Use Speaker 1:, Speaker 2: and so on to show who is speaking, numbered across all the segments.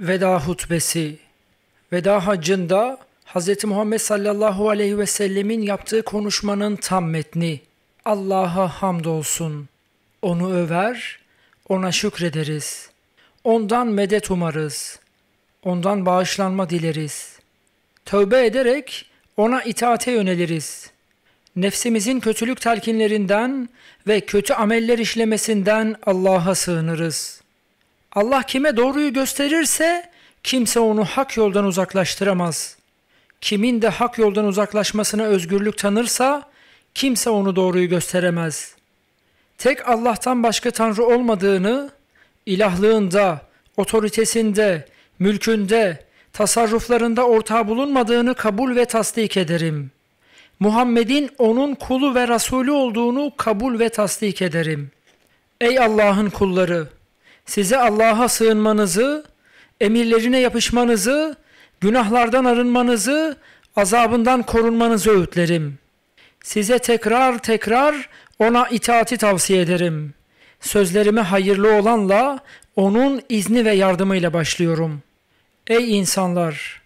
Speaker 1: veda hutbesi. Veda hacında Hz. Muhammed sallallahu aleyhi ve sellemin yaptığı konuşmanın tam metni. Allah'a hamdolsun. Onu över, ona şükrederiz. Ondan medet umarız. Ondan bağışlanma dileriz. Tövbe ederek ona itaate yöneliriz. Nefsimizin kötülük telkinlerinden ve kötü ameller işlemesinden Allah'a sığınırız.'' Allah kime doğruyu gösterirse kimse onu hak yoldan uzaklaştıramaz. Kimin de hak yoldan uzaklaşmasına özgürlük tanırsa kimse onu doğruyu gösteremez. Tek Allah'tan başka Tanrı olmadığını, ilahlığında, otoritesinde, mülkünde, tasarruflarında ortağı bulunmadığını kabul ve tasdik ederim. Muhammed'in onun kulu ve Resulü olduğunu kabul ve tasdik ederim. Ey Allah'ın kulları! size Allah'a sığınmanızı, emirlerine yapışmanızı, günahlardan arınmanızı, azabından korunmanızı öğütlerim. Size tekrar tekrar ona itaati tavsiye ederim. Sözlerimi hayırlı olanla onun izni ve yardımıyla başlıyorum. Ey insanlar!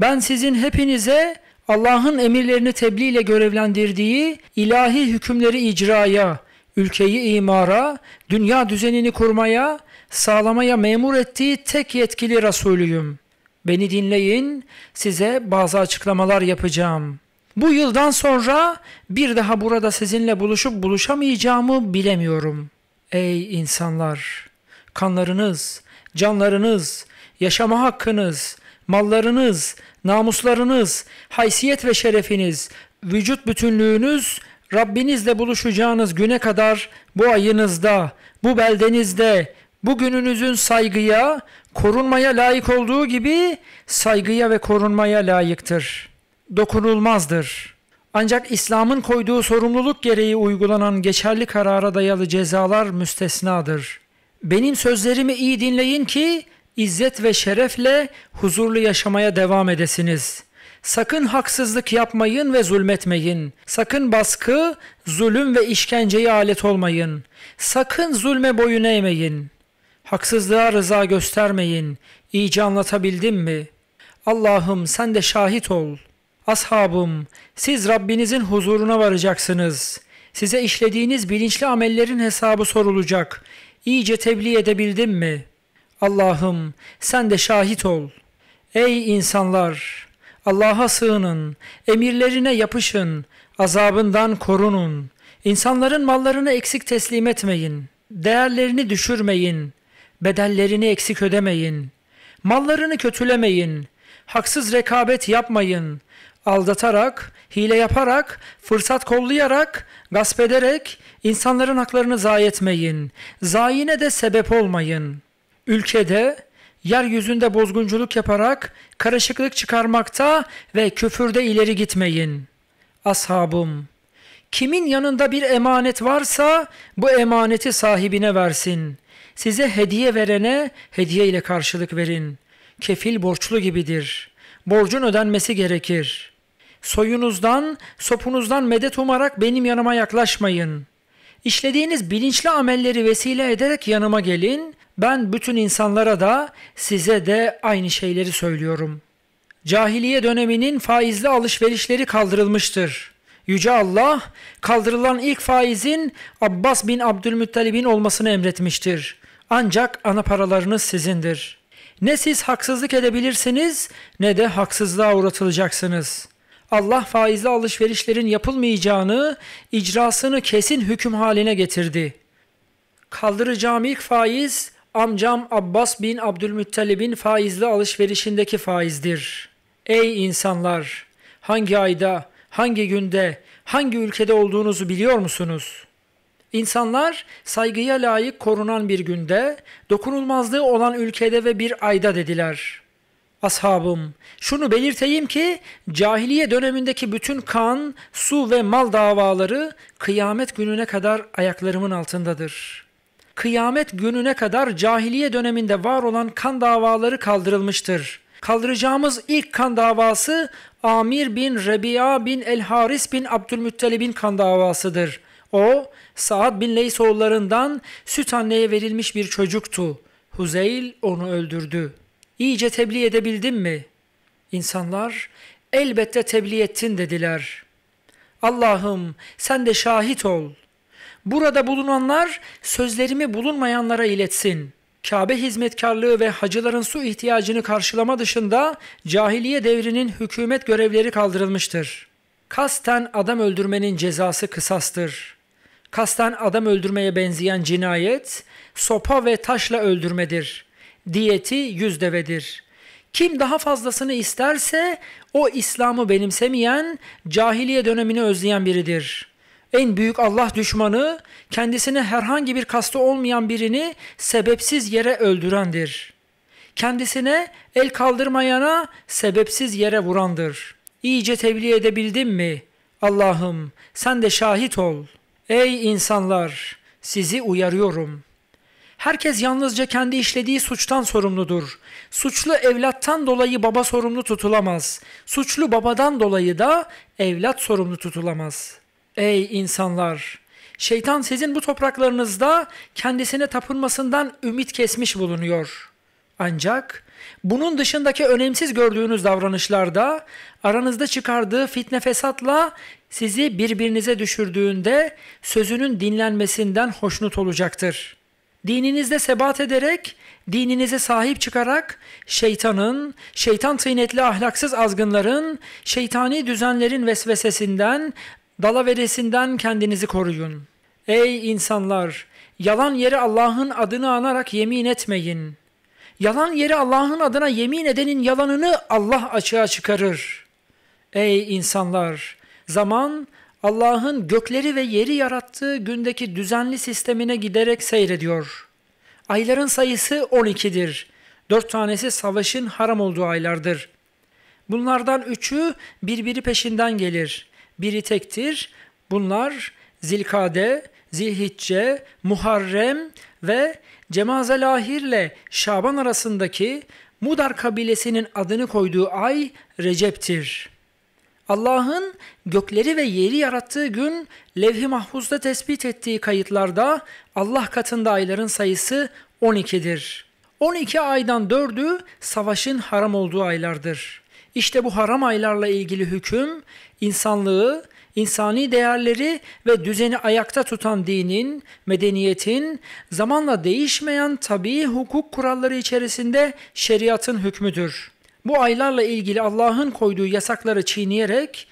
Speaker 1: Ben sizin hepinize Allah'ın emirlerini tebliğ ile görevlendirdiği ilahi hükümleri icraya, ülkeyi imara, dünya düzenini kurmaya, sağlamaya memur ettiği tek yetkili Resulüyüm. Beni dinleyin, size bazı açıklamalar yapacağım. Bu yıldan sonra bir daha burada sizinle buluşup buluşamayacağımı bilemiyorum. Ey insanlar! Kanlarınız, canlarınız, yaşama hakkınız, mallarınız, namuslarınız, haysiyet ve şerefiniz, vücut bütünlüğünüz Rabbinizle buluşacağınız güne kadar bu ayınızda, bu beldenizde, bu gününüzün saygıya, korunmaya layık olduğu gibi saygıya ve korunmaya layıktır. Dokunulmazdır. Ancak İslam'ın koyduğu sorumluluk gereği uygulanan geçerli karara dayalı cezalar müstesnadır. Benim sözlerimi iyi dinleyin ki izzet ve şerefle huzurlu yaşamaya devam edesiniz.'' Sakın haksızlık yapmayın ve zulmetmeyin. Sakın baskı, zulüm ve işkenceye alet olmayın. Sakın zulme boyun eğmeyin. Haksızlığa rıza göstermeyin. İyice anlatabildim mi? Allah'ım sen de şahit ol. Ashabım, siz Rabbinizin huzuruna varacaksınız. Size işlediğiniz bilinçli amellerin hesabı sorulacak. İyice tebliğ edebildim mi? Allah'ım sen de şahit ol. Ey insanlar! Allah'a sığının, emirlerine yapışın, azabından korunun. İnsanların mallarını eksik teslim etmeyin, değerlerini düşürmeyin, bedellerini eksik ödemeyin. Mallarını kötülemeyin, haksız rekabet yapmayın. Aldatarak, hile yaparak, fırsat kollayarak, gasp ederek insanların haklarını zayi etmeyin. Zayine de sebep olmayın. Ülkede, yeryüzünde bozgunculuk yaparak karışıklık çıkarmakta ve küfürde ileri gitmeyin. Ashabım, kimin yanında bir emanet varsa bu emaneti sahibine versin. Size hediye verene hediye ile karşılık verin. Kefil borçlu gibidir. Borcun ödenmesi gerekir. Soyunuzdan, sopunuzdan medet umarak benim yanıma yaklaşmayın.'' İşlediğiniz bilinçli amelleri vesile ederek yanıma gelin ben bütün insanlara da size de aynı şeyleri söylüyorum. Cahiliye döneminin faizli alışverişleri kaldırılmıştır. Yüce Allah kaldırılan ilk faizin Abbas bin Abdülmuttalib'in olmasını emretmiştir. Ancak ana paralarınız sizindir. Ne siz haksızlık edebilirsiniz ne de haksızlığa uğratılacaksınız.'' Allah faizli alışverişlerin yapılmayacağını, icrasını kesin hüküm haline getirdi. Kaldıracağım ilk faiz amcam Abbas bin Abdülmuttalib'in faizli alışverişindeki faizdir. Ey insanlar! Hangi ayda, hangi günde, hangi ülkede olduğunuzu biliyor musunuz? İnsanlar saygıya layık korunan bir günde, dokunulmazlığı olan ülkede ve bir ayda dediler. Ashabım, şunu belirteyim ki cahiliye dönemindeki bütün kan, su ve mal davaları kıyamet gününe kadar ayaklarımın altındadır.'' kıyamet gününe kadar cahiliye döneminde var olan kan davaları kaldırılmıştır. Kaldıracağımız ilk kan davası Amir bin Rebi'a bin El Haris bin Abdülmuttalib'in kan davasıdır. O, Saad bin Leys oğullarından süt anneye verilmiş bir çocuktu. Huzeyl onu öldürdü. İyice tebliğ edebildim mi? İnsanlar, elbette tebliğ ettin dediler. Allah'ım sen de şahit ol.'' Burada bulunanlar sözlerimi bulunmayanlara iletsin. Kabe hizmetkarlığı ve hacıların su ihtiyacını karşılama dışında cahiliye devrinin hükümet görevleri kaldırılmıştır. Kasten adam öldürmenin cezası kısastır. Kasten adam öldürmeye benzeyen cinayet sopa ve taşla öldürmedir. Diyeti yüz devedir. Kim daha fazlasını isterse o İslam'ı benimsemeyen, cahiliye dönemini özleyen biridir.'' En büyük Allah düşmanı kendisine herhangi bir kastı olmayan birini sebepsiz yere öldürendir. Kendisine el kaldırmayana sebepsiz yere vurandır. İyice tebliğ edebildim mi? Allah'ım sen de şahit ol. Ey insanlar sizi uyarıyorum.'' Herkes yalnızca kendi işlediği suçtan sorumludur. Suçlu evlattan dolayı baba sorumlu tutulamaz. Suçlu babadan dolayı da evlat sorumlu tutulamaz.'' Ey insanlar! Şeytan sizin bu topraklarınızda kendisine tapınmasından ümit kesmiş bulunuyor. Ancak bunun dışındaki önemsiz gördüğünüz davranışlarda aranızda çıkardığı fitne fesatla sizi birbirinize düşürdüğünde sözünün dinlenmesinden hoşnut olacaktır. Dininizde sebat ederek, dininize sahip çıkarak şeytanın, şeytan tıynetli ahlaksız azgınların, şeytani düzenlerin vesvesesinden Dala veresinden kendinizi koruyun. Ey insanlar! Yalan yeri Allah'ın adını anarak yemin etmeyin. Yalan yeri Allah'ın adına yemin edenin yalanını Allah açığa çıkarır. Ey insanlar! Zaman Allah'ın gökleri ve yeri yarattığı gündeki düzenli sistemine giderek seyrediyor. Ayların sayısı 12'dir. Dört tanesi savaşın haram olduğu aylardır. Bunlardan üçü birbiri peşinden gelir biri tektir. Bunlar Zilkade, Zilhicce, Muharrem ve Cemazelahir'le Şaban arasındaki Mudar kabilesinin adını koyduğu ay Recep'tir. Allah'ın gökleri ve yeri yarattığı gün levh-i mahfuzda tespit ettiği kayıtlarda Allah katında ayların sayısı 12'dir. 12 aydan 4'ü savaşın haram olduğu aylardır. İşte bu haram aylarla ilgili hüküm insanlığı, insani değerleri ve düzeni ayakta tutan dinin, medeniyetin zamanla değişmeyen tabii hukuk kuralları içerisinde şeriatın hükmüdür. Bu aylarla ilgili Allah'ın koyduğu yasakları çiğneyerek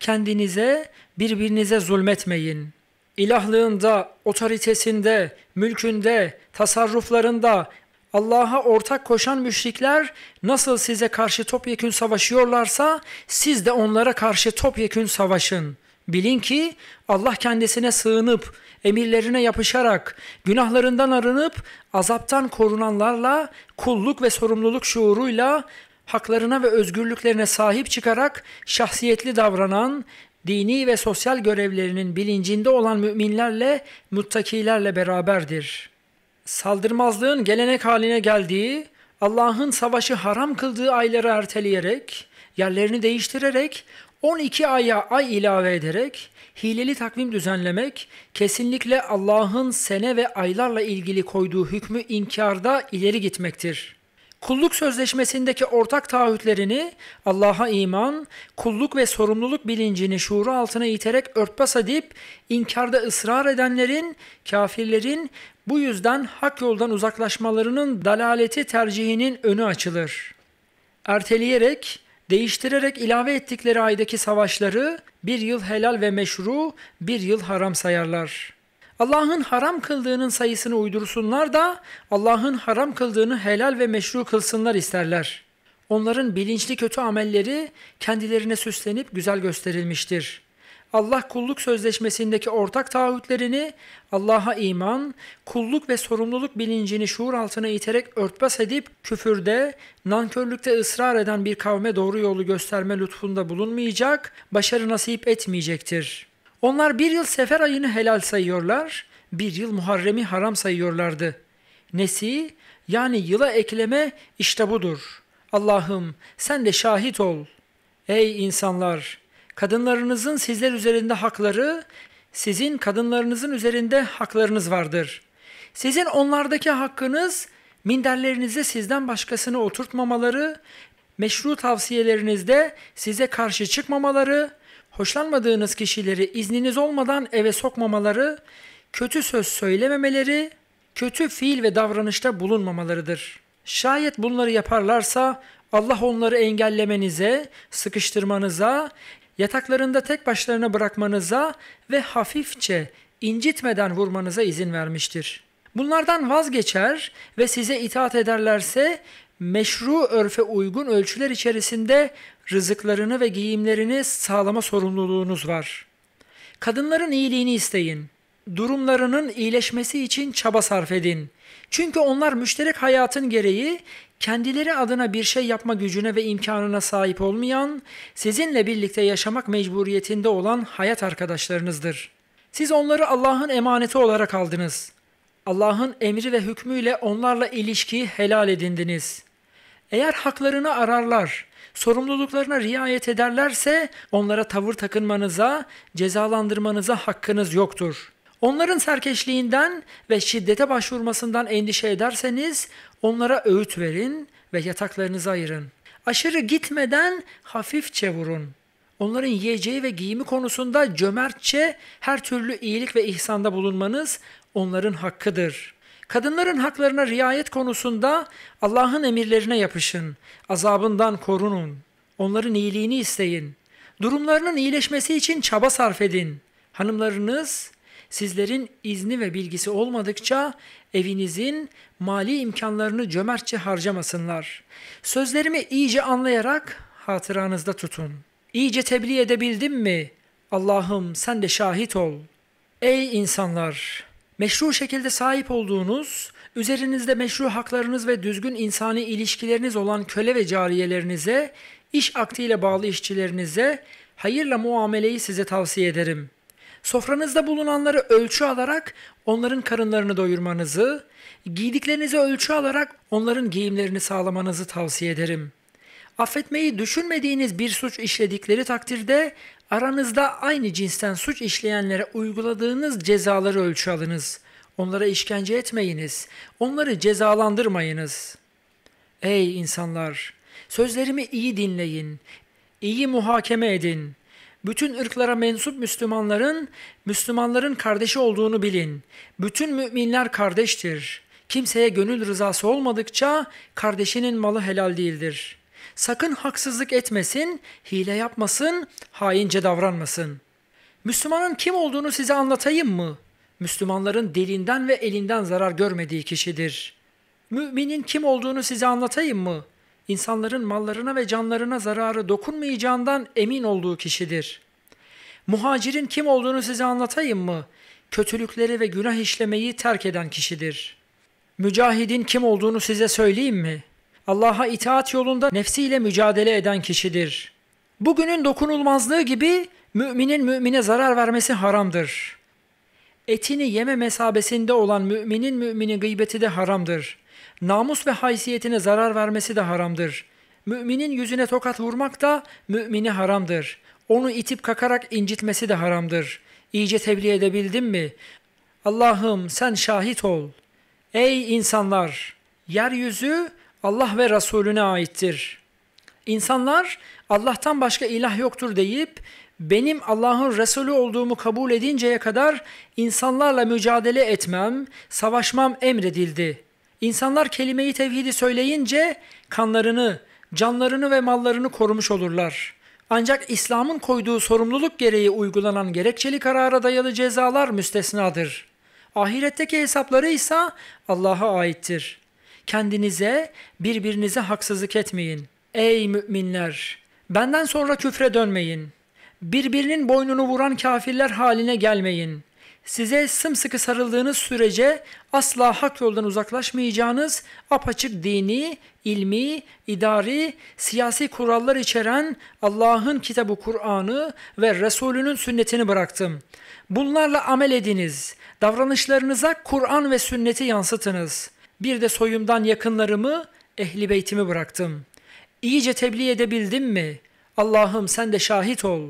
Speaker 1: kendinize, birbirinize zulmetmeyin. İlahlığında, otoritesinde, mülkünde, tasarruflarında, Allah'a ortak koşan müşrikler nasıl size karşı topyekün savaşıyorlarsa siz de onlara karşı topyekün savaşın. Bilin ki Allah kendisine sığınıp, emirlerine yapışarak, günahlarından arınıp, azaptan korunanlarla, kulluk ve sorumluluk şuuruyla, haklarına ve özgürlüklerine sahip çıkarak şahsiyetli davranan, dini ve sosyal görevlerinin bilincinde olan müminlerle, muttakilerle beraberdir.'' saldırmazlığın gelenek haline geldiği, Allah'ın savaşı haram kıldığı ayları erteleyerek, yerlerini değiştirerek, 12 aya ay ilave ederek, hileli takvim düzenlemek, kesinlikle Allah'ın sene ve aylarla ilgili koyduğu hükmü inkarda ileri gitmektir.'' Kulluk sözleşmesindeki ortak taahhütlerini Allah'a iman, kulluk ve sorumluluk bilincini şuuru altına iterek örtbas edip inkarda ısrar edenlerin, kafirlerin bu yüzden hak yoldan uzaklaşmalarının dalaleti tercihinin önü açılır. Erteleyerek, değiştirerek ilave ettikleri aydaki savaşları bir yıl helal ve meşru, bir yıl haram sayarlar.'' Allah'ın haram kıldığının sayısını uydursunlar da Allah'ın haram kıldığını helal ve meşru kılsınlar isterler. Onların bilinçli kötü amelleri kendilerine süslenip güzel gösterilmiştir. Allah kulluk sözleşmesindeki ortak taahhütlerini Allah'a iman, kulluk ve sorumluluk bilincini şuur altına iterek örtbas edip küfürde, nankörlükte ısrar eden bir kavme doğru yolu gösterme lütfunda bulunmayacak, başarı nasip etmeyecektir.'' Onlar bir yıl sefer ayını helal sayıyorlar, bir yıl Muharrem'i haram sayıyorlardı. Nesi yani yıla ekleme işte budur. Allah'ım sen de şahit ol. Ey insanlar! Kadınlarınızın sizler üzerinde hakları, sizin kadınlarınızın üzerinde haklarınız vardır. Sizin onlardaki hakkınız, minderlerinizde sizden başkasını oturtmamaları, meşru tavsiyelerinizde size karşı çıkmamaları, hoşlanmadığınız kişileri izniniz olmadan eve sokmamaları, kötü söz söylememeleri, kötü fiil ve davranışta bulunmamalarıdır. Şayet bunları yaparlarsa Allah onları engellemenize, sıkıştırmanıza, yataklarında tek başlarına bırakmanıza ve hafifçe incitmeden vurmanıza izin vermiştir. Bunlardan vazgeçer ve size itaat ederlerse meşru örfe uygun ölçüler içerisinde rızıklarını ve giyimlerini sağlama sorumluluğunuz var. Kadınların iyiliğini isteyin. Durumlarının iyileşmesi için çaba sarf edin. Çünkü onlar müşterek hayatın gereği kendileri adına bir şey yapma gücüne ve imkanına sahip olmayan, sizinle birlikte yaşamak mecburiyetinde olan hayat arkadaşlarınızdır. Siz onları Allah'ın emaneti olarak aldınız. Allah'ın emri ve hükmüyle onlarla ilişkiyi helal edindiniz. Eğer haklarını ararlar, sorumluluklarına riayet ederlerse onlara tavır takınmanıza, cezalandırmanıza hakkınız yoktur. Onların serkeşliğinden ve şiddete başvurmasından endişe ederseniz onlara öğüt verin ve yataklarınızı ayırın. Aşırı gitmeden hafifçe vurun. Onların yiyeceği ve giyimi konusunda cömertçe her türlü iyilik ve ihsanda bulunmanız onların hakkıdır.'' Kadınların haklarına riayet konusunda Allah'ın emirlerine yapışın, azabından korunun, onların iyiliğini isteyin, durumlarının iyileşmesi için çaba sarf edin. Hanımlarınız sizlerin izni ve bilgisi olmadıkça evinizin mali imkanlarını cömertçe harcamasınlar. Sözlerimi iyice anlayarak hatıranızda tutun. İyice tebliğ edebildim mi? Allah'ım sen de şahit ol. Ey insanlar! meşru şekilde sahip olduğunuz, üzerinizde meşru haklarınız ve düzgün insani ilişkileriniz olan köle ve cariyelerinize, iş aktiyle bağlı işçilerinize hayırla muameleyi size tavsiye ederim. Sofranızda bulunanları ölçü alarak onların karınlarını doyurmanızı, giydiklerinizi ölçü alarak onların giyimlerini sağlamanızı tavsiye ederim.'' Affetmeyi düşünmediğiniz bir suç işledikleri takdirde aranızda aynı cinsten suç işleyenlere uyguladığınız cezaları ölçü alınız. Onlara işkence etmeyiniz. Onları cezalandırmayınız. Ey insanlar! Sözlerimi iyi dinleyin. iyi muhakeme edin. Bütün ırklara mensup Müslümanların, Müslümanların kardeşi olduğunu bilin. Bütün müminler kardeştir. Kimseye gönül rızası olmadıkça kardeşinin malı helal değildir.'' Sakın haksızlık etmesin, hile yapmasın, haince davranmasın. Müslümanın kim olduğunu size anlatayım mı? Müslümanların dilinden ve elinden zarar görmediği kişidir. Müminin kim olduğunu size anlatayım mı? İnsanların mallarına ve canlarına zararı dokunmayacağından emin olduğu kişidir. Muhacirin kim olduğunu size anlatayım mı? Kötülükleri ve günah işlemeyi terk eden kişidir. Mücahidin kim olduğunu size söyleyeyim mi?'' Allah'a itaat yolunda nefsiyle mücadele eden kişidir. Bugünün dokunulmazlığı gibi müminin mümine zarar vermesi haramdır. Etini yeme mesabesinde olan müminin müminin gıybeti de haramdır. Namus ve haysiyetine zarar vermesi de haramdır. Müminin yüzüne tokat vurmak da mümini haramdır. Onu itip kakarak incitmesi de haramdır. İyice tebliğ edebildim mi? Allah'ım sen şahit ol. Ey insanlar! Yeryüzü Allah ve Resulüne aittir. İnsanlar Allah'tan başka ilah yoktur deyip benim Allah'ın Resulü olduğumu kabul edinceye kadar insanlarla mücadele etmem, savaşmam emredildi. İnsanlar kelimeyi tevhidi söyleyince kanlarını, canlarını ve mallarını korumuş olurlar. Ancak İslam'ın koyduğu sorumluluk gereği uygulanan gerekçeli karara dayalı cezalar müstesnadır. Ahiretteki hesapları ise Allah'a aittir.'' Kendinize, birbirinize haksızlık etmeyin. Ey müminler! Benden sonra küfre dönmeyin. Birbirinin boynunu vuran kafirler haline gelmeyin. Size sımsıkı sarıldığınız sürece asla hak yoldan uzaklaşmayacağınız apaçık dini, ilmi, idari, siyasi kurallar içeren Allah'ın kitabı Kur'an'ı ve Resulünün sünnetini bıraktım. Bunlarla amel ediniz. Davranışlarınıza Kur'an ve sünneti yansıtınız.'' Bir de soyumdan yakınlarımı, ehli beytimi bıraktım. İyice tebliğ edebildim mi? Allah'ım sen de şahit ol.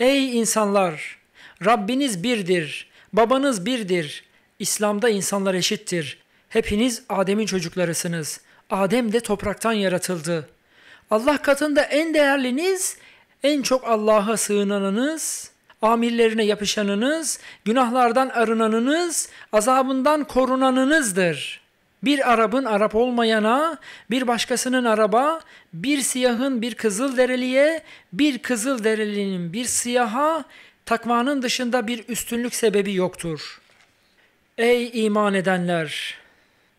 Speaker 1: Ey insanlar! Rabbiniz birdir, babanız birdir. İslam'da insanlar eşittir. Hepiniz Adem'in çocuklarısınız. Adem de topraktan yaratıldı. Allah katında en değerliniz, en çok Allah'a sığınanınız, amirlerine yapışanınız, günahlardan arınanınız, azabından korunanınızdır.'' Bir Arap'ın Arap olmayana, bir başkasının araba, bir siyahın bir kızıl dereliye, bir kızıl derelinin bir siyaha takvanın dışında bir üstünlük sebebi yoktur. Ey iman edenler!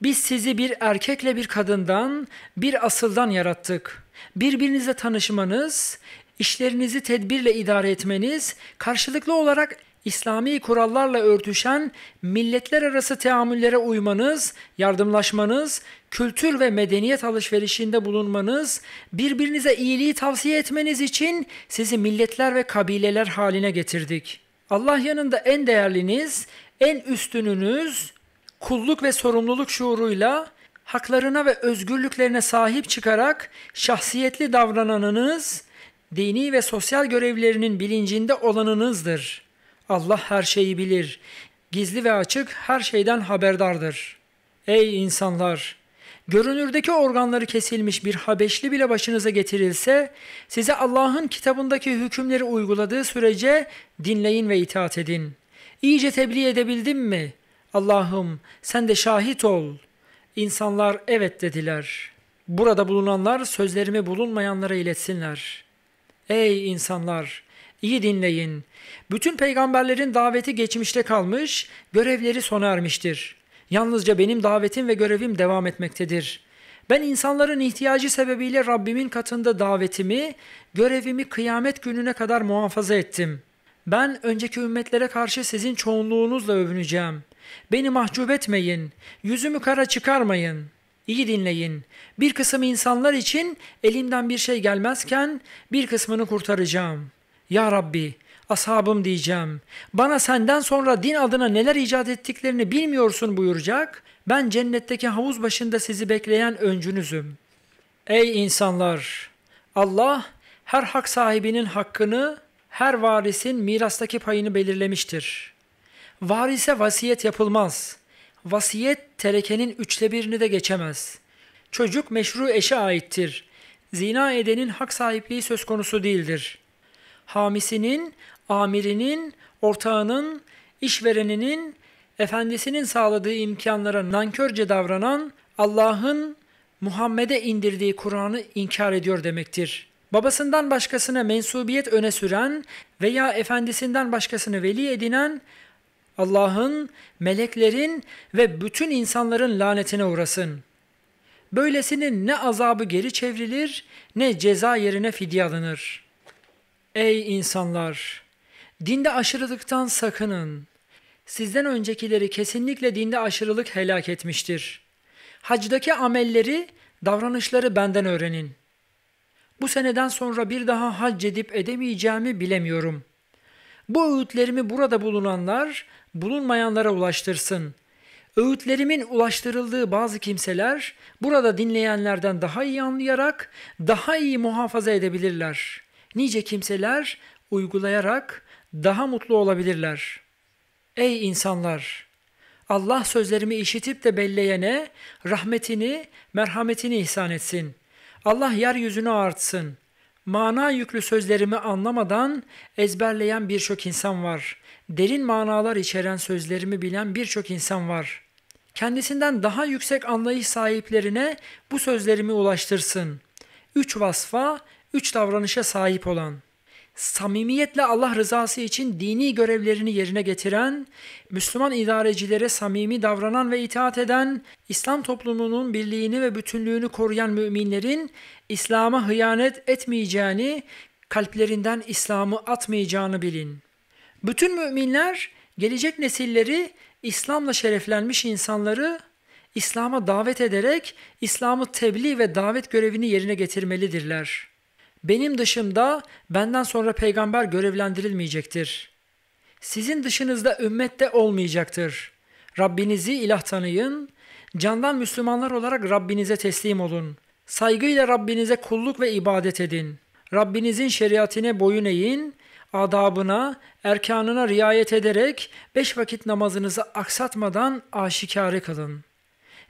Speaker 1: Biz sizi bir erkekle bir kadından, bir asıldan yarattık. Birbirinize tanışmanız, işlerinizi tedbirle idare etmeniz, karşılıklı olarak İslami kurallarla örtüşen milletler arası teamüllere uymanız, yardımlaşmanız, kültür ve medeniyet alışverişinde bulunmanız, birbirinize iyiliği tavsiye etmeniz için sizi milletler ve kabileler haline getirdik. Allah yanında en değerliniz, en üstününüz kulluk ve sorumluluk şuuruyla haklarına ve özgürlüklerine sahip çıkarak şahsiyetli davrananınız, dini ve sosyal görevlerinin bilincinde olanınızdır.'' Allah her şeyi bilir. Gizli ve açık her şeyden haberdardır. Ey insanlar! Görünürdeki organları kesilmiş bir Habeşli bile başınıza getirilse, size Allah'ın kitabındaki hükümleri uyguladığı sürece dinleyin ve itaat edin. İyice tebliğ edebildim mi? Allah'ım sen de şahit ol. İnsanlar evet dediler. Burada bulunanlar sözlerimi bulunmayanlara iletsinler. Ey insanlar! İyi dinleyin. Bütün peygamberlerin daveti geçmişte kalmış, görevleri sona ermiştir. Yalnızca benim davetim ve görevim devam etmektedir. Ben insanların ihtiyacı sebebiyle Rabbimin katında davetimi, görevimi kıyamet gününe kadar muhafaza ettim. Ben önceki ümmetlere karşı sizin çoğunluğunuzla övüneceğim. Beni mahcup etmeyin, yüzümü kara çıkarmayın. İyi dinleyin. Bir kısım insanlar için elimden bir şey gelmezken bir kısmını kurtaracağım.'' Ya Rabbi ashabım diyeceğim. Bana senden sonra din adına neler icat ettiklerini bilmiyorsun buyuracak. Ben cennetteki havuz başında sizi bekleyen öncünüzüm. Ey insanlar! Allah her hak sahibinin hakkını, her varisin mirastaki payını belirlemiştir. Varise vasiyet yapılmaz. Vasiyet terekenin üçte birini de geçemez. Çocuk meşru eşe aittir. Zina edenin hak sahipliği söz konusu değildir.'' hamisinin, amirinin, ortağının, işvereninin, efendisinin sağladığı imkanlara nankörce davranan Allah'ın Muhammed'e indirdiği Kur'an'ı inkar ediyor demektir. Babasından başkasına mensubiyet öne süren veya efendisinden başkasını veli edinen Allah'ın, meleklerin ve bütün insanların lanetine uğrasın. Böylesinin ne azabı geri çevrilir ne ceza yerine fidye alınır.'' Ey insanlar! Dinde aşırılıktan sakının. Sizden öncekileri kesinlikle dinde aşırılık helak etmiştir. Hacdaki amelleri, davranışları benden öğrenin. Bu seneden sonra bir daha hac edip edemeyeceğimi bilemiyorum. Bu öğütlerimi burada bulunanlar, bulunmayanlara ulaştırsın. Öğütlerimin ulaştırıldığı bazı kimseler, burada dinleyenlerden daha iyi anlayarak, daha iyi muhafaza edebilirler.'' nice kimseler uygulayarak daha mutlu olabilirler. Ey insanlar! Allah sözlerimi işitip de belleyene rahmetini, merhametini ihsan etsin. Allah yeryüzünü artsın. Mana yüklü sözlerimi anlamadan ezberleyen birçok insan var. Derin manalar içeren sözlerimi bilen birçok insan var. Kendisinden daha yüksek anlayış sahiplerine bu sözlerimi ulaştırsın. Üç vasfa üç davranışa sahip olan, samimiyetle Allah rızası için dini görevlerini yerine getiren, Müslüman idarecilere samimi davranan ve itaat eden, İslam toplumunun birliğini ve bütünlüğünü koruyan müminlerin İslam'a hıyanet etmeyeceğini, kalplerinden İslam'ı atmayacağını bilin. Bütün müminler gelecek nesilleri İslam'la şereflenmiş insanları İslam'a davet ederek İslam'ı tebliğ ve davet görevini yerine getirmelidirler.'' Benim dışımda benden sonra peygamber görevlendirilmeyecektir. Sizin dışınızda ümmette olmayacaktır. Rabbinizi ilah tanıyın. Candan Müslümanlar olarak Rabbinize teslim olun. Saygıyla Rabbinize kulluk ve ibadet edin. Rabbinizin şeriatine boyun eğin, adabına, erkanına riayet ederek beş vakit namazınızı aksatmadan aşikare kılın.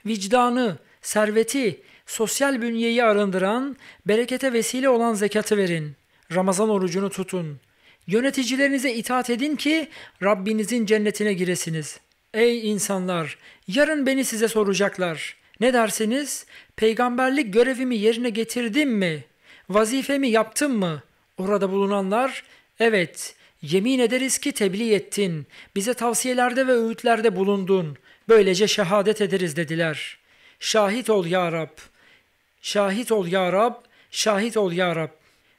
Speaker 1: Vicdanı, serveti, sosyal bünyeyi arındıran, berekete vesile olan zekatı verin. Ramazan orucunu tutun. Yöneticilerinize itaat edin ki Rabbinizin cennetine giresiniz. Ey insanlar, yarın beni size soracaklar. Ne dersiniz? Peygamberlik görevimi yerine getirdim mi? Vazifemi yaptım mı? Orada bulunanlar, evet, yemin ederiz ki tebliğ ettin, bize tavsiyelerde ve öğütlerde bulundun. Böylece şehadet ederiz dediler. Şahit ol ya Rab.'' Şahit ol ya Rab, şahit ol ya Rab.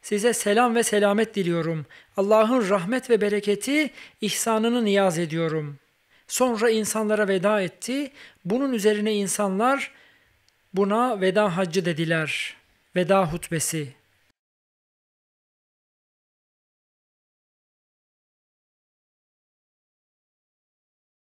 Speaker 1: Size selam ve selamet diliyorum. Allah'ın rahmet ve bereketi, ihsanını niyaz ediyorum. Sonra insanlara veda etti. Bunun üzerine insanlar buna veda haccı dediler. Veda hutbesi.